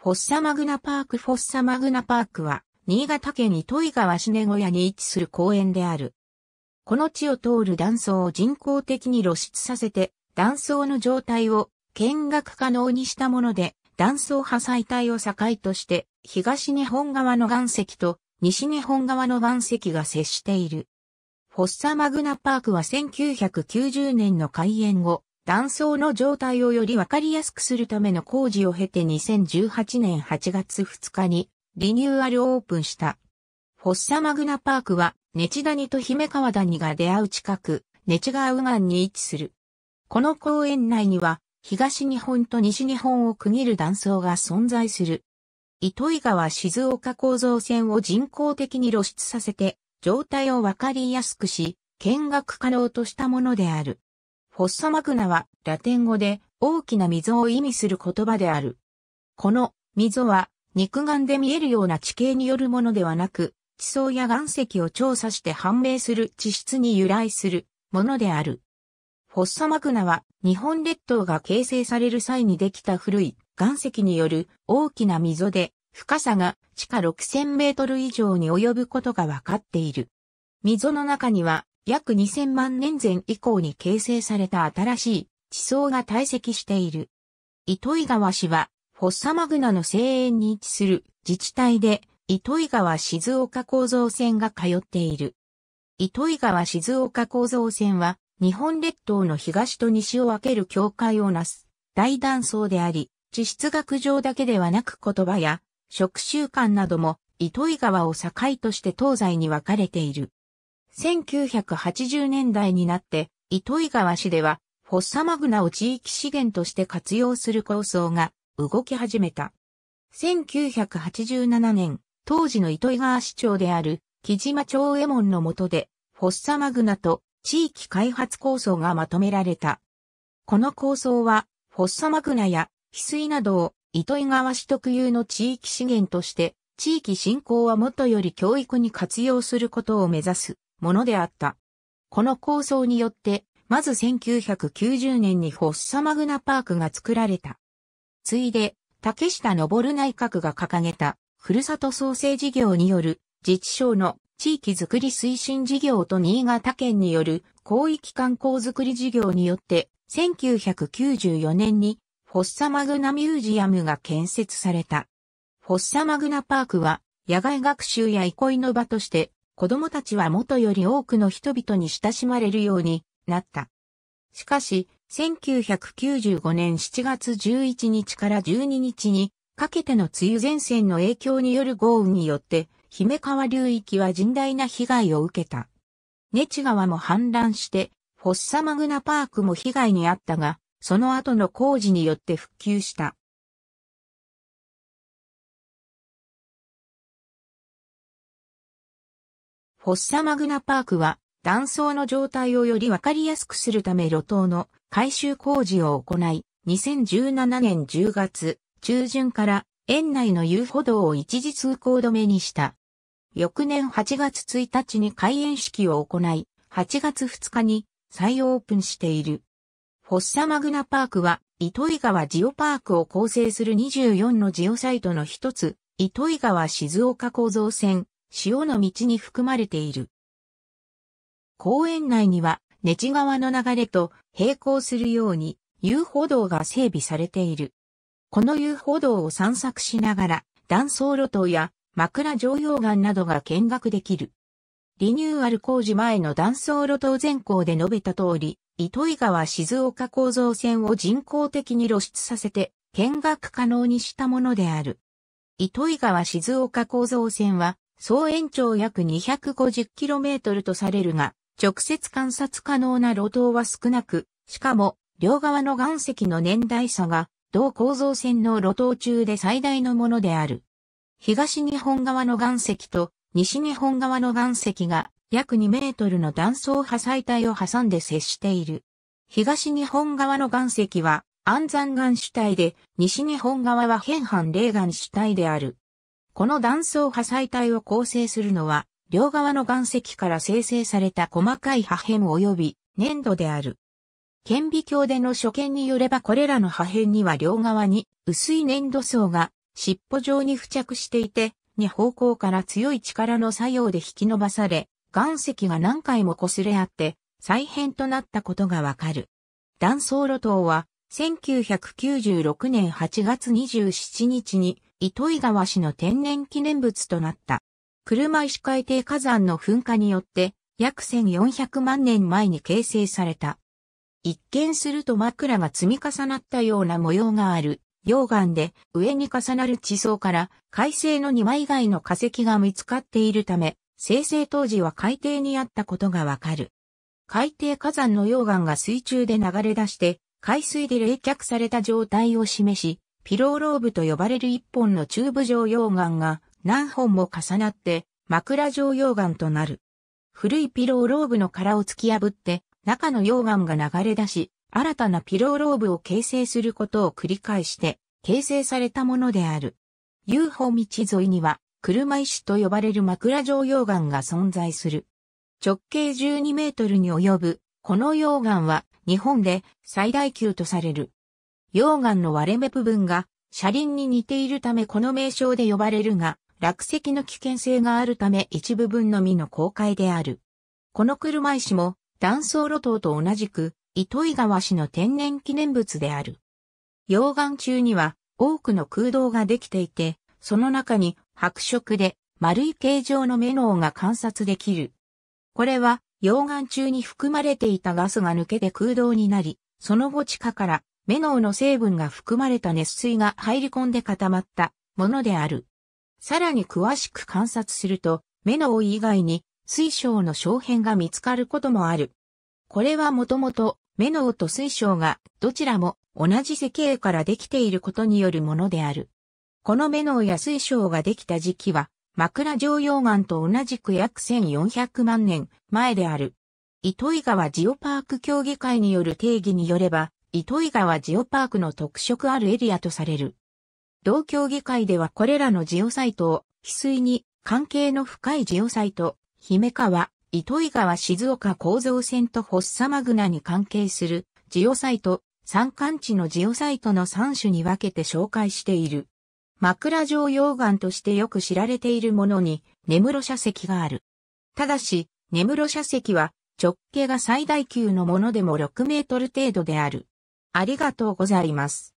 フォッサマグナパークフォッサマグナパークは、新潟県糸魚川市根小屋に位置する公園である。この地を通る断層を人工的に露出させて、断層の状態を見学可能にしたもので、断層破砕帯を境として、東日本側の岩石と西日本側の岩石が接している。フォッサマグナパークは1990年の開園後、断層の状態をよりわかりやすくするための工事を経て2018年8月2日にリニューアルオープンした。フォッサマグナパークは、ネチダニと姫川ニが出会う近く、ネチガウガンに位置する。この公園内には、東日本と西日本を区切る断層が存在する。糸魚川静岡構造線を人工的に露出させて、状態をわかりやすくし、見学可能としたものである。フォッサマグナはラテン語で大きな溝を意味する言葉である。この溝は肉眼で見えるような地形によるものではなく、地層や岩石を調査して判明する地質に由来するものである。フォッサマグナは日本列島が形成される際にできた古い岩石による大きな溝で深さが地下6000メートル以上に及ぶことがわかっている。溝の中には約2000万年前以降に形成された新しい地層が堆積している。糸魚川市は、フォッサマグナの西縁に位置する自治体で、糸魚川静岡構造線が通っている。糸魚川静岡構造線は、日本列島の東と西を分ける境界をなす大断層であり、地質学上だけではなく言葉や食習慣なども糸魚川を境として東西に分かれている。1980年代になって、糸魚川市では、フォッサマグナを地域資源として活用する構想が動き始めた。1987年、当時の糸魚川市長である木島町右衛門の下で、フォッサマグナと地域開発構想がまとめられた。この構想は、フォッサマグナや翡翠などを糸魚川市特有の地域資源として、地域振興はもとより教育に活用することを目指すものであった。この構想によって、まず1990年にフォッサマグナパークが作られた。ついで、竹下登内閣が掲げた、ふるさと創生事業による自治省の地域づくり推進事業と新潟県による広域観光づくり事業によって、1994年にフォッサマグナミュージアムが建設された。フォッサマグナパークは野外学習や憩いの場として子供たちは元より多くの人々に親しまれるようになった。しかし、1995年7月11日から12日にかけての梅雨前線の影響による豪雨によって、姫川流域は甚大な被害を受けた。ネチ川も氾濫して、フォッサマグナパークも被害に遭ったが、その後の工事によって復旧した。フォッサマグナパークは、断層の状態をよりわかりやすくするため路頭の改修工事を行い、2017年10月中旬から園内の遊歩道を一時通行止めにした。翌年8月1日に開園式を行い、8月2日に再オープンしている。フォッサマグナパークは、糸井川ジオパークを構成する24のジオサイトの一つ、糸井川静岡構造線潮の道に含まれている。公園内には、ネチ川の流れと並行するように遊歩道が整備されている。この遊歩道を散策しながら、断層路頭や枕常用岩などが見学できる。リニューアル工事前の断層路頭全校で述べた通り、糸魚川静岡構造線を人工的に露出させて見学可能にしたものである。糸魚川静岡構造線は総延長約 250km とされるが、直接観察可能な路頭は少なく、しかも、両側の岩石の年代差が、同構造線の路頭中で最大のものである。東日本側の岩石と西日本側の岩石が約2メートルの断層破砕帯を挟んで接している。東日本側の岩石は安山岩主体で、西日本側は変反霊岩主体である。この断層破砕体を構成するのは、両側の岩石から生成された細かい破片及び粘土である。顕微鏡での所見によればこれらの破片には両側に薄い粘土層が尻尾状に付着していて、二方向から強い力の作用で引き伸ばされ、岩石が何回も擦れ合って再編となったことがわかる。断層路頭は1996年8月27日に糸魚川市の天然記念物となった。車石海底火山の噴火によって、約1400万年前に形成された。一見すると枕が積み重なったような模様がある溶岩で上に重なる地層から海星の枚以外の化石が見つかっているため、生成当時は海底にあったことがわかる。海底火山の溶岩が水中で流れ出して、海水で冷却された状態を示し、ピローローブと呼ばれる一本のチューブ状溶岩が何本も重なって枕状溶岩となる。古いピローローブの殻を突き破って中の溶岩が流れ出し、新たなピローローブを形成することを繰り返して形成されたものである。UFO 道沿いには車石と呼ばれる枕状溶岩が存在する。直径12メートルに及ぶこの溶岩は日本で最大級とされる。溶岩の割れ目部分が車輪に似ているためこの名称で呼ばれるが、落石の危険性があるため一部分のみの公開である。この車石も断層路頭と同じく糸井川市の天然記念物である。溶岩中には多くの空洞ができていて、その中に白色で丸い形状のメノウが観察できる。これは溶岩中に含まれていたガスが抜けて空洞になり、その後地下からメノウの成分が含まれた熱水が入り込んで固まったものである。さらに詳しく観察すると、メノウ以外に水晶の小片が見つかることもある。これはもともとメノウと水晶がどちらも同じ石英からできていることによるものである。このメノウや水晶ができた時期は枕状溶岩と同じく約1400万年前である。糸井川ジオパーク協議会による定義によれば、糸魚川ジオパークの特色あるエリアとされる。同協議会ではこれらのジオサイトを、翡翠に関係の深いジオサイト、姫川、糸魚川静岡構造線とフォッサマグナに関係するジオサイト、山間地のジオサイトの3種に分けて紹介している。枕状溶岩としてよく知られているものに、根室社石がある。ただし、根室社石は直径が最大級のものでも6メートル程度である。ありがとうございます。